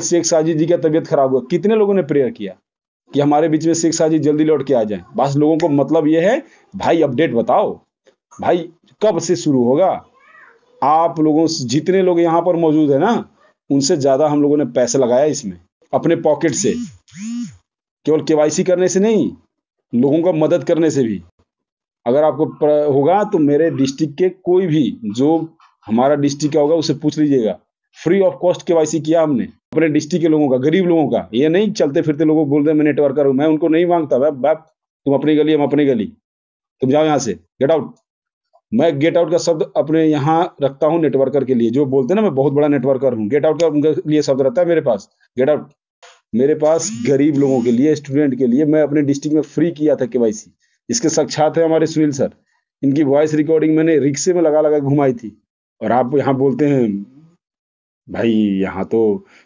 शेख साजिद जी का तबीयत खराब हुआ कितने लोगों ने प्रेयर किया कि हमारे बीच में शेख साजिद जल्दी लौट के आ जाए बस लोगों को मतलब ये है भाई अपडेट बताओ भाई कब से शुरू होगा आप लोगों जितने लोग यहाँ पर मौजूद है ना उनसे ज्यादा हम लोगों ने पैसे लगाया इसमें अपने पॉकेट से केवल केवाईसी करने से नहीं लोगों का मदद करने से भी अगर आपको होगा तो मेरे डिस्ट्रिक्ट के कोई भी जो हमारा डिस्ट्रिक्ट का होगा उसे पूछ लीजिएगा फ्री ऑफ कॉस्ट के किया हमने अपने डिस्ट्रिक्ट के लोगों का गरीब लोगों का ये नहीं चलते फिरते लोगों को बोल दे मैं नेटवर्कर हूँ मैं उनको नहीं मांगता बाप बाप तुम अपनी गली हम अपनी गली तुम जाओ यहाँ से गेट आउट मैं गेट आउट का शब्द अपने यहाँ रखता हूँ नेटवर्कर के लिए जो बोलते हैं ना मैं बहुत बड़ा नेटवर्कर हूँ गेट आउट का उनके लिए शब्द रहता है मेरे पास गेट आउट मेरे पास गरीब लोगों के लिए स्टूडेंट के लिए मैं अपने डिस्ट्रिक्ट में फ्री किया था के इसके साक्षात है हमारे सुनील सर इनकी वॉइस रिकॉर्डिंग मैंने रिक्शे में लगा लगा घुमाई थी और आप यहाँ बोलते हैं भाई यहाँ तो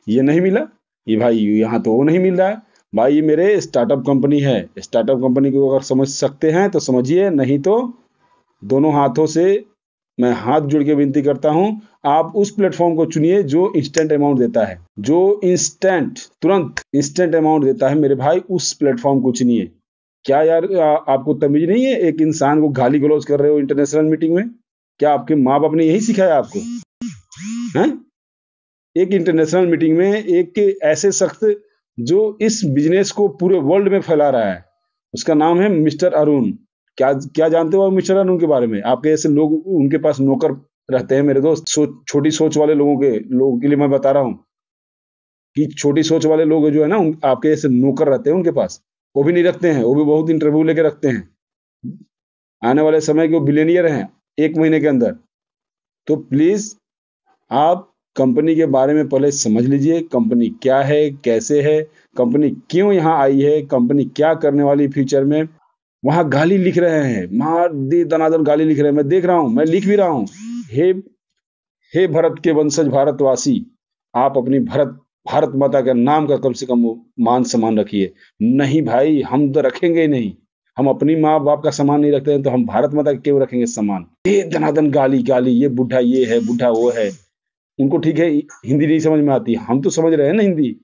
ये नहीं मिला ये भाई यहाँ तो वो नहीं मिल रहा है भाई ये मेरे स्टार्टअप कंपनी है स्टार्टअप कंपनी को अगर समझ सकते हैं तो समझिए नहीं तो दोनों हाथों से मैं हाथ जोड़ के विनती करता हूं आप उस प्लेटफॉर्म को चुनिए जो इंस्टेंट अमाउंट देता है जो इंस्टेंट तुरंत इंस्टेंट अमाउंट देता है मेरे भाई उस प्लेटफॉर्म को चुनिए क्या यार आ, आपको तमीज नहीं है एक इंसान को गाली गलौज कर रहे हो इंटरनेशनल मीटिंग में क्या आपके माँ बाप ने यही सिखाया आपको हैं एक इंटरनेशनल मीटिंग में एक ऐसे शख्स जो इस बिजनेस को पूरे वर्ल्ड में फैला रहा है उसका नाम है मिस्टर अरुण क्या क्या जानते हो आप मिस्टर अरुण के बारे में आपके ऐसे लोग उनके पास नौकर रहते हैं मेरे दोस्त सोच छोटी सोच वाले लोगों के लोगों के लिए मैं बता रहा हूँ कि छोटी सोच वाले लोग जो है ना आपके ऐसे नौकर रहते हैं उनके पास वो भी नहीं रखते हैं वो भी बहुत इंटरव्यू लेके रखते हैं आने वाले समय के वो बिलेनियर हैं एक महीने के अंदर तो प्लीज आप कंपनी के बारे में पहले समझ लीजिए कंपनी क्या है कैसे है कंपनी क्यों यहाँ आई है कंपनी क्या करने वाली फ्यूचर में वहां गाली लिख रहे हैं मार दी दनादन गाली लिख रहे हैं मैं देख रहा हूँ मैं लिख भी रहा हूँ हे हे भरत के वंशज भारतवासी आप अपनी भरत भारत माता के नाम का कम से कम मान सम्मान रखिए नहीं भाई हम तो रखेंगे ही नहीं हम अपनी माँ बाप का सम्मान नहीं रखते हैं तो हम भारत माता का क्यों रखेंगे सम्मान ये दनादन गाली गाली ये बुढ़ा ये है बुढ़ा वो है उनको ठीक है हिंदी नहीं समझ में आती हम तो समझ रहे हैं ना हिंदी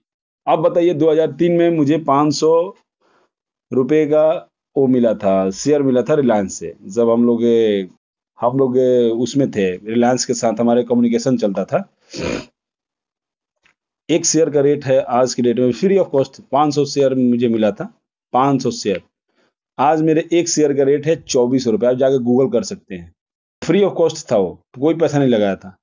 आप बताइए 2003 में मुझे 500 रुपए का वो मिला था शेयर मिला था रिलायंस से जब हम लोग हम लोग उसमें थे रिलायंस के साथ हमारे कम्युनिकेशन चलता था एक शेयर का रेट है आज के डेट में फ्री ऑफ कॉस्ट 500 शेयर मुझे मिला था 500 शेयर आज मेरे एक शेयर का रेट है चौबीस रुपये आप जाकर गूगल कर सकते हैं फ्री ऑफ कॉस्ट था वो कोई पैसा नहीं लगाया था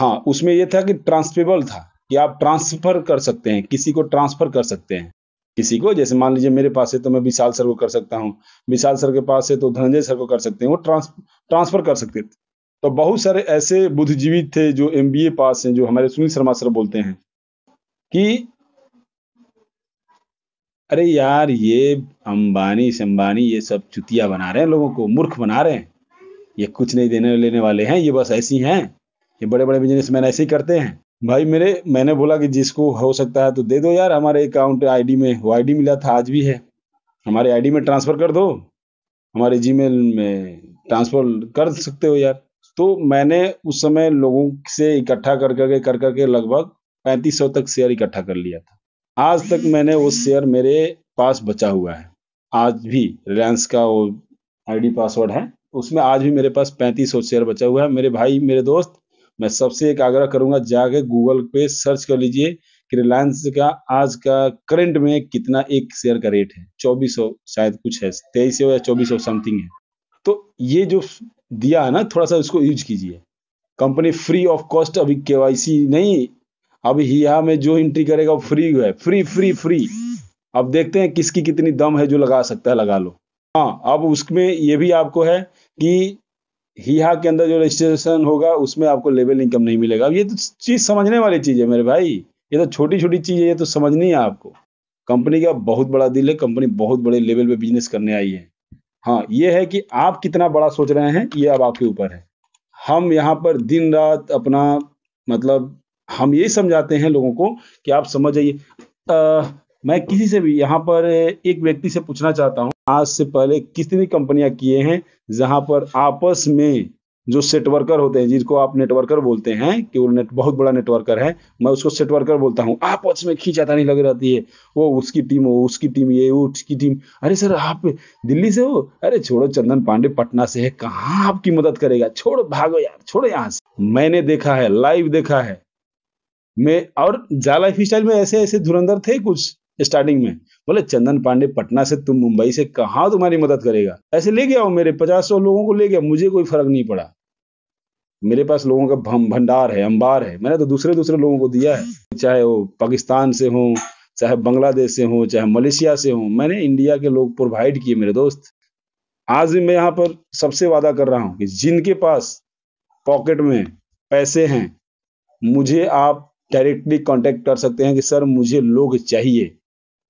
हाँ उसमें यह था कि ट्रांसफेबल था कि आप ट्रांसफर कर सकते हैं किसी को ट्रांसफर कर सकते हैं किसी को जैसे मान लीजिए मेरे पास है तो मैं विशाल सर को कर सकता हूँ विशाल सर के पास है तो धनंजय सर को कर सकते हैं वो ट्रांस ट्रांसफर कर सकते थे तो बहुत सारे ऐसे बुद्धिजीवी थे जो एम पास हैं जो हमारे सुनील शर्मा सर बोलते हैं कि अरे यार ये अंबानी शंबानी ये सब चुतिया बना रहे हैं लोगों को मूर्ख बना रहे हैं ये कुछ नहीं देने लेने वाले हैं ये बस ऐसी हैं ये बड़े बड़े मैन ऐसे ही करते हैं भाई मेरे मैंने बोला कि जिसको हो सकता है तो दे दो यार हमारे अकाउंट आईडी में वो आईडी मिला था आज भी है हमारे आईडी में ट्रांसफ़र कर दो हमारे जीमेल में ट्रांसफ़र कर सकते हो यार तो मैंने उस समय लोगों से इकट्ठा कर करके कर करके लगभग पैंतीस सौ तक शेयर इकट्ठा कर लिया था आज तक मैंने वो शेयर मेरे पास बचा हुआ है आज भी रिलायंस का वो आईडी पासवर्ड है उसमें आज भी मेरे पास पैंतीस सौ शेयर बचा हुआ है मेरे भाई मेरे दोस्त मैं सबसे एक आग्रह करूंगा जाके गूगल पे सर्च कर लीजिए कि रिलायंस का आज का करंट में कितना एक शेयर का रेट है चौबीस शायद कुछ है तेईस सौ या चौबीस सौ समथिंग है तो ये जो दिया है ना थोड़ा सा इसको यूज कीजिए कंपनी फ्री ऑफ कॉस्ट अभी के नहीं अभी यहाँ में जो एंट्री करेगा वो फ्री है फ्री फ्री फ्री अब देखते हैं किसकी कितनी दम है जो लगा सकता है लगा लो हाँ अब उसमें ये भी आपको है कि हीहा के अंदर जो रजिस्ट्रेशन होगा उसमें आपको लेवल इनकम नहीं मिलेगा अब ये तो चीज़ समझने वाली चीज़ है मेरे भाई ये तो छोटी छोटी चीज़ है ये तो समझनी है आपको कंपनी का बहुत बड़ा दिल है कंपनी बहुत बड़े लेवल पे बिजनेस करने आई है हाँ ये है कि आप कितना बड़ा सोच रहे हैं ये अब आपके ऊपर है हम यहाँ पर दिन रात अपना मतलब हम यही समझाते हैं लोगों को कि आप समझ जाइए मैं किसी से भी यहाँ पर एक व्यक्ति से पूछना चाहता हूँ आज से पहले कितनी कंपनियां किए हैं जहां पर आपस में जो सेटवर्कर होते हैं जिसको आप नेटवर्कर बोलते हैं कि वो नेट बहुत बड़ा नेटवर्कर है मैं उसको सेटवर्कर बोलता हूँ आपस में नहीं लग रहती है वो उसकी टीम वो उसकी टीम ये वो उसकी टीम अरे सर आप दिल्ली से हो अरे छोड़ो चंदन पांडे पटना से है कहाँ आपकी मदद करेगा छोड़ो भागो यार छोड़ो यहाँ से मैंने देखा है लाइव देखा है मैं और जाला लाइफ स्टाइल में ऐसे ऐसे धुरंधर थे कुछ स्टार्टिंग में बोले चंदन पांडे पटना से तुम मुंबई से कहा तुम्हारी मदद करेगा ऐसे ले गया वो मेरे पचास सौ लोगों को ले गया मुझे कोई फर्क नहीं पड़ा मेरे पास लोगों का भंडार है अंबार है मैंने तो दूसरे दूसरे लोगों को दिया है चाहे वो पाकिस्तान से हो चाहे बांग्लादेश से हो चाहे मलेशिया से हो मैंने इंडिया के लोग प्रोवाइड किए मेरे दोस्त आज मैं यहाँ पर सबसे वादा कर रहा हूँ कि जिनके पास पॉकेट में पैसे हैं मुझे आप डायरेक्टली कांटेक्ट कर सकते हैं कि सर मुझे लोग चाहिए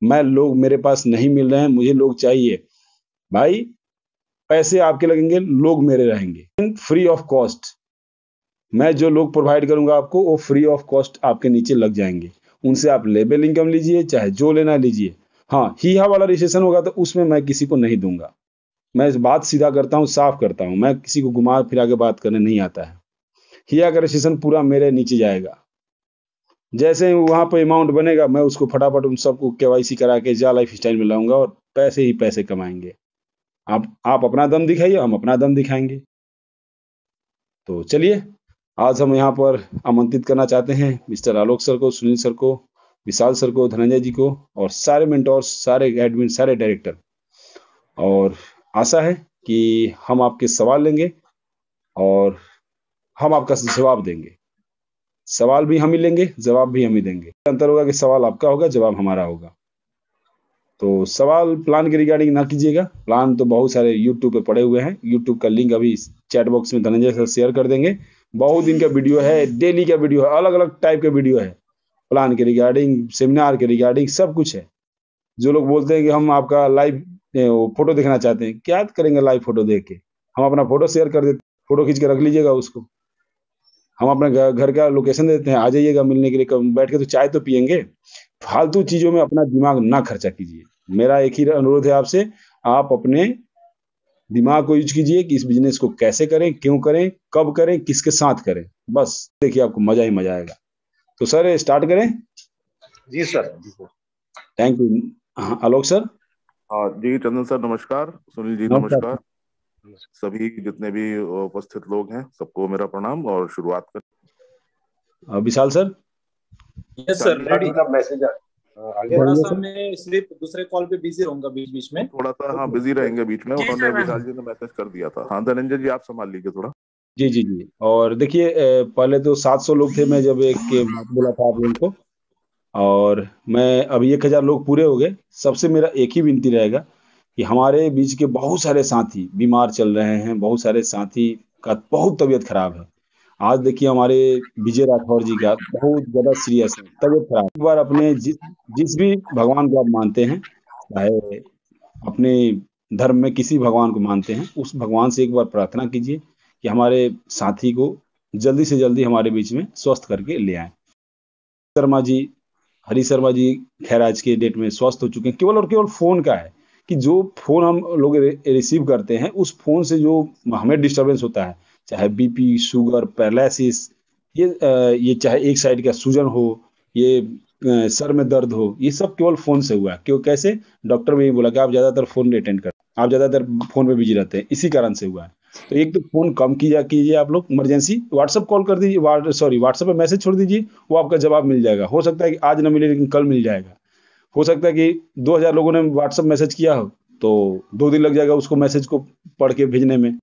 मैं लोग मेरे पास नहीं मिल रहे हैं मुझे लोग चाहिए भाई पैसे आपके लगेंगे लोग मेरे रहेंगे फ्री ऑफ कॉस्ट मैं जो लोग प्रोवाइड करूंगा आपको वो फ्री ऑफ कॉस्ट आपके नीचे लग जाएंगे उनसे आप लेबल इनकम लीजिए चाहे जो लेना लीजिए हाँ हा वाला रजिस्ट्रेशन होगा तो उसमें मैं किसी को नहीं दूंगा मैं इस बात सीधा करता हूँ साफ करता हूँ मैं किसी को घुमा फिरा के बात करने नहीं आता है ही का रजिस्ट्रेशन पूरा मेरे नीचे जाएगा जैसे ही वहाँ पर अमाउंट बनेगा मैं उसको फटाफट उन सबको के करा के जा लाइफ स्टाइल में लाऊंगा और पैसे ही पैसे कमाएंगे आप आप अपना दम दिखाइए हम अपना दम दिखाएंगे तो चलिए आज हम यहाँ पर आमंत्रित करना चाहते हैं मिस्टर आलोक सर को सुनील सर को विशाल सर को धनंजय जी को और सारे मेंटोर्स सारे एडमिन सारे डायरेक्टर और आशा है कि हम आपके सवाल लेंगे और हम आपका जवाब देंगे सवाल भी हम ही लेंगे जवाब भी हम ही देंगे अंतर होगा कि सवाल आपका होगा जवाब हमारा होगा तो सवाल प्लान के रिगार्डिंग ना कीजिएगा प्लान तो बहुत सारे यूट्यूब पे पड़े हुए हैं यूट्यूब का लिंक अभी चैट बॉक्स में धनंजय सर शेयर कर देंगे बहुत दिन का वीडियो है डेली का वीडियो है अलग अलग टाइप का वीडियो है प्लान के रिगार्डिंग सेमिनार के रिगार्डिंग सब कुछ है जो लोग बोलते हैं कि हम आपका लाइव फोटो देखना चाहते हैं क्या करेंगे लाइव फोटो देख के हम अपना फोटो शेयर कर देते फोटो खींच के रख लीजिएगा उसको हम अपना घर का लोकेशन देते हैं आ जाइएगा मिलने के लिए बैठ के तो चाय तो पियेंगे फालतू चीजों में अपना दिमाग ना खर्चा कीजिए मेरा एक ही अनुरोध है आपसे आप अपने दिमाग को यूज कीजिए कि इस बिजनेस को कैसे करें क्यों करें कब करें किसके साथ करें बस देखिए आपको मजा ही मजा आएगा तो सर स्टार्ट करें जी सर जी सर थैंक यू हाँ, आलोक सर हाँ, जी चंदन सर नमस्कार सुनील जी नमस्कार सभी जितने भी उपस्थित लोग हैं सबको मेरा प्रणाम और शुरुआत कर Vishal sir yes sir ready का मैसेज जी आप संभाल लीजिए थोड़ा जी जी जी और देखिए पहले तो 700 लोग थे मैं जब एक बोला था आप लोगों को और मैं अभी एक हजार लोग पूरे हो गए सबसे मेरा एक ही विनती रहेगा कि हमारे बीच के बहुत सारे साथी बीमार चल रहे हैं बहुत सारे साथी का बहुत तबीयत खराब है आज देखिए हमारे विजय राठौर जी का बहुत ज्यादा सीरियस है तबियत खराब एक बार अपने जिस जिस भी भगवान को आप मानते हैं चाहे अपने धर्म में किसी भगवान को मानते हैं उस भगवान से एक बार प्रार्थना कीजिए कि हमारे साथी को जल्दी से जल्दी हमारे बीच में स्वस्थ करके ले आए शर्मा जी हरी शर्मा जी खैर आज के डेट में स्वस्थ हो चुके हैं केवल और केवल फोन का है कि जो फ़ोन हम लोग रिसीव करते हैं उस फ़ोन से जो हमें डिस्टर्बेंस होता है चाहे बीपी शुगर पैरालिसिस ये ये चाहे एक साइड का सूजन हो ये सर में दर्द हो ये सब केवल फ़ोन से हुआ है क्यों कैसे डॉक्टर भी बोला कि आप ज़्यादातर फ़ोन अटेंड कर आप ज़्यादातर फ़ोन पे बिजी रहते हैं इसी कारण से हुआ है तो एक तो फ़ोन कम किया कीजिए आप लोग इमरजेंसी व्हाट्सअप कॉल कर दीजिए सॉरी व्हाट्सएप पे मैसेज छोड़ दीजिए वो आपका जवाब मिल जाएगा हो सकता है कि आज ना मिले लेकिन कल मिल जाएगा हो सकता है कि 2000 लोगों ने व्हाट्सअप मैसेज किया हो तो दो दिन लग जाएगा उसको मैसेज को पढ़ के भेजने में